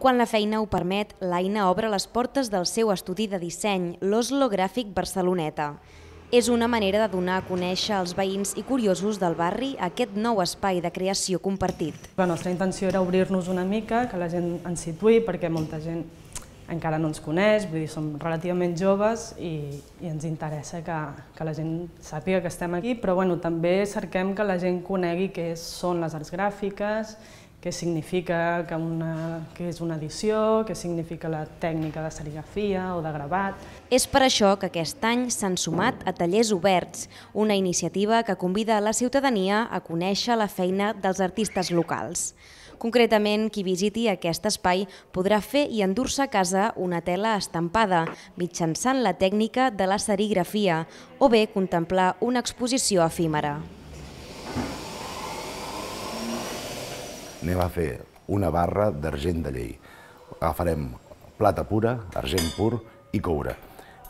Quan la feina ho permet, l'Aina obre les portes del seu estudi de disseny, l'Oslo Gràfic Barceloneta. És una manera de donar a conèixer als veïns i curiosos del barri aquest nou espai de creació compartit. La nostra intenció era obrir-nos una mica, que la gent ens situï, perquè molta gent encara no ens coneix, vull dir, som relativament joves i, i ens interessa que, que la gent sàpiga que estem aquí, però bueno, també cerquem que la gent conegui què són les arts gràfiques què significa que, una, que és una edició, què significa la tècnica de serigrafia o de gravat. És per això que aquest any s'han sumat a Tallers Oberts, una iniciativa que convida a la ciutadania a conèixer la feina dels artistes locals. Concretament, qui visiti aquest espai podrà fer i endur-se a casa una tela estampada mitjançant la tècnica de la serigrafia o bé contemplar una exposició efímera. anem a fer una barra d'argent de llei. Agafarem plata pura, argent pur i coure.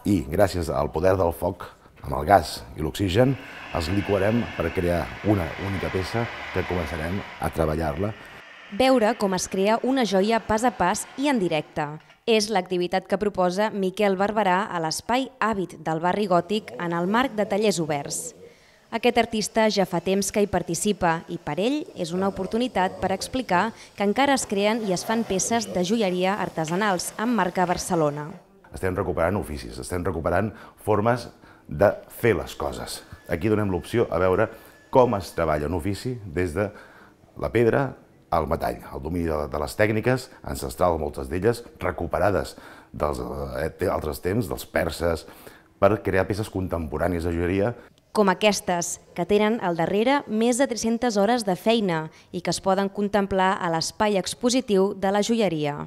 I gràcies al poder del foc, amb el gas i l'oxigen, els liquarem per crear una única peça que començarem a treballar-la. Veure com es crea una joia pas a pas i en directe. És l'activitat que proposa Miquel Barberà a l'Espai Hàbit del Barri Gòtic en el marc de tallers oberts. Aquest artista ja fa temps que hi participa i per ell és una oportunitat per explicar que encara es creen i es fan peces de joieria artesanals amb marca Barcelona. Estem recuperant oficis, estem recuperant formes de fer les coses. Aquí donem l'opció a veure com es treballa un ofici des de la pedra al metall, el domini de les tècniques ancestrals, moltes d'elles recuperades dels eh, altres temps, dels perses, per crear peces contemporànies de joieria com aquestes, que tenen al darrere més de 300 hores de feina i que es poden contemplar a l'espai expositiu de la joieria.